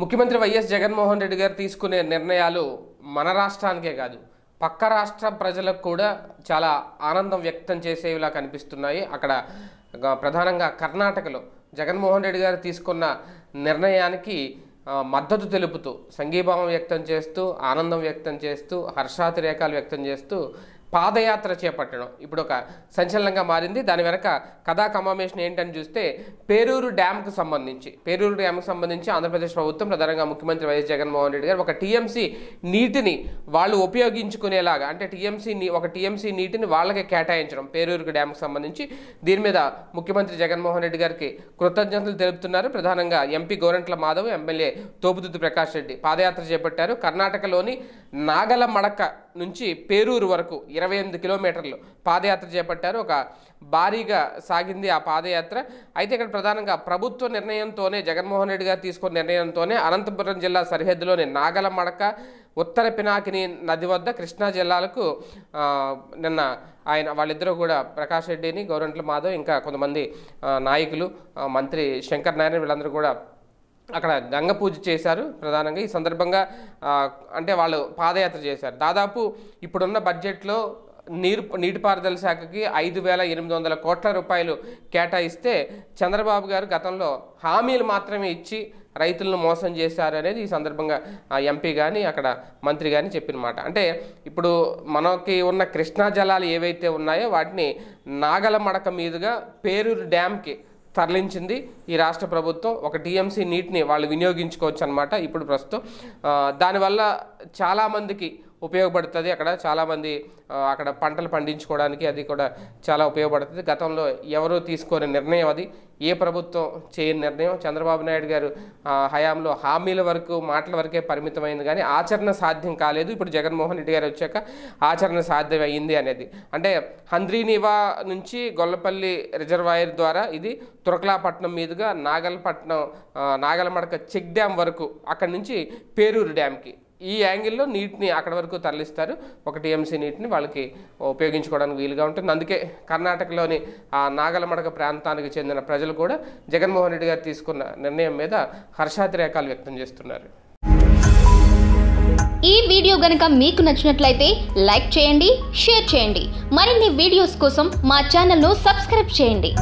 ముఖ్యమంత్రి వైఎస్ జగన్మోహన్ రెడ్డి గారు తీసుకునే నిర్ణయాలు మన రాష్ట్రానికే కాదు పక్క రాష్ట్ర ప్రజలకు కూడా చాలా ఆనందం వ్యక్తం చేసేవిలా కనిపిస్తున్నాయి అక్కడ ప్రధానంగా కర్ణాటకలో జగన్మోహన్ రెడ్డి గారు తీసుకున్న నిర్ణయానికి మద్దతు తెలుపుతూ సంఘీభావం వ్యక్తం చేస్తూ ఆనందం వ్యక్తం చేస్తూ హర్షాతిరేకాలు వ్యక్తం చేస్తూ పాదయాత్ర చేపట్టడం ఇప్పుడు ఒక సంచలనంగా మారింది దాని వెనక కథా కమామేషన్ ఏంటని చూస్తే పేరూరు డ్యామ్కు సంబంధించి పేరూరు డ్యామ్కు సంబంధించి ఆంధ్రప్రదేశ్ ప్రభుత్వం ప్రధానంగా ముఖ్యమంత్రి వైఎస్ జగన్మోహన్ రెడ్డి గారు ఒక టీఎంసీ నీటిని వాళ్ళు ఉపయోగించుకునేలాగా అంటే టీఎంసీ ఒక టీఎంసీ నీటిని వాళ్ళకే కేటాయించడం పేరూరుకు డ్యామ్కు సంబంధించి దీని మీద ముఖ్యమంత్రి జగన్మోహన్ రెడ్డి గారికి కృతజ్ఞతలు తెలుపుతున్నారు ప్రధానంగా ఎంపీ గోరంట్ల మాధవ్ ఎమ్మెల్యే తోపుదుద్దు ప్రకాష్ రెడ్డి పాదయాత్ర చేపట్టారు కర్ణాటకలోని నాగల మడక నుంచి పేరూరు వరకు ఇరవై ఎనిమిది కిలోమీటర్లు పాదయాత్ర చేపట్టారు ఒక భారీగా సాగింది ఆ పాదయాత్ర అయితే ఇక్కడ ప్రధానంగా ప్రభుత్వ నిర్ణయంతోనే జగన్మోహన్ రెడ్డి గారు తీసుకున్న నిర్ణయంతోనే అనంతపురం జిల్లా సరిహద్దులోని నాగల మడక ఉత్తర పినాకిని నది వద్ద కృష్ణా జిల్లాలకు నిన్న ఆయన వాళ్ళిద్దరూ కూడా ప్రకాష్ రెడ్డిని గవర్నమెంట్ మాధవ్ ఇంకా కొంతమంది నాయకులు మంత్రి శంకర్ నారాయణ వీళ్ళందరూ కూడా అక్కడ గంగ పూజ చేశారు ప్రధానంగా ఈ సందర్భంగా అంటే వాళ్ళు పాదయాత్ర చేశారు దాదాపు ఇప్పుడున్న బడ్జెట్లో నీరు నీటిపారుదల శాఖకి ఐదు వేల ఎనిమిది వందల కోట్ల రూపాయలు కేటాయిస్తే చంద్రబాబు గారు గతంలో హామీలు మాత్రమే ఇచ్చి రైతులను మోసం చేశారు అనేది ఈ సందర్భంగా ఎంపీ కానీ అక్కడ మంత్రి కానీ చెప్పిన మాట అంటే ఇప్పుడు మనకి ఉన్న కృష్ణా జలాలు ఏవైతే ఉన్నాయో వాటిని నాగల మడక మీదుగా పేరూరు డ్యామ్కి తరలించింది ఈ రాష్ట్ర ప్రభుత్వం ఒక టీఎంసీ నీటిని వాళ్ళు వినియోగించుకోవచ్చు అనమాట ఇప్పుడు ప్రస్తుతం దానివల్ల చాలామందికి ఉపయోగపడుతుంది అక్కడ చాలామంది అక్కడ పంటలు పండించుకోవడానికి అది కూడా చాలా ఉపయోగపడుతుంది గతంలో ఎవరు తీసుకోని నిర్ణయం అది ఏ ప్రభుత్వం చేయని నిర్ణయం చంద్రబాబు నాయుడు గారు హయాంలో హామీల వరకు మాటల వరకే పరిమితమైంది కానీ ఆచరణ సాధ్యం కాలేదు ఇప్పుడు జగన్మోహన్ రెడ్డి గారు వచ్చాక ఆచరణ సాధ్యం అనేది అంటే హంద్రీనివా నుంచి గొల్లపల్లి రిజర్వాయర్ ద్వారా ఇది తురకలాపట్నం మీదుగా నాగలపట్నం నాగలమడక చెక్ డ్యామ్ వరకు అక్కడి నుంచి పేరూరు డ్యామ్కి ఈ యాంగిల్లో నీటిని అక్కడ వరకు తరలిస్తారు ఒక టీఎంసీ నీటిని వాళ్ళకి ఉపయోగించుకోవడానికి వీలుగా ఉంటుంది అందుకే కర్ణాటకలోని ఆ నాగలమడక ప్రాంతానికి చెందిన ప్రజలు కూడా జగన్మోహన్ రెడ్డి గారు తీసుకున్న నిర్ణయం మీద హర్షాతిరేకాలు వ్యక్తం చేస్తున్నారు ఈ వీడియో గనక మీకు నచ్చినట్లయితే లైక్ చేయండి షేర్ చేయండి మరిన్ని వీడియోస్ కోసం మా ఛానల్ను సబ్స్క్రైబ్ చేయండి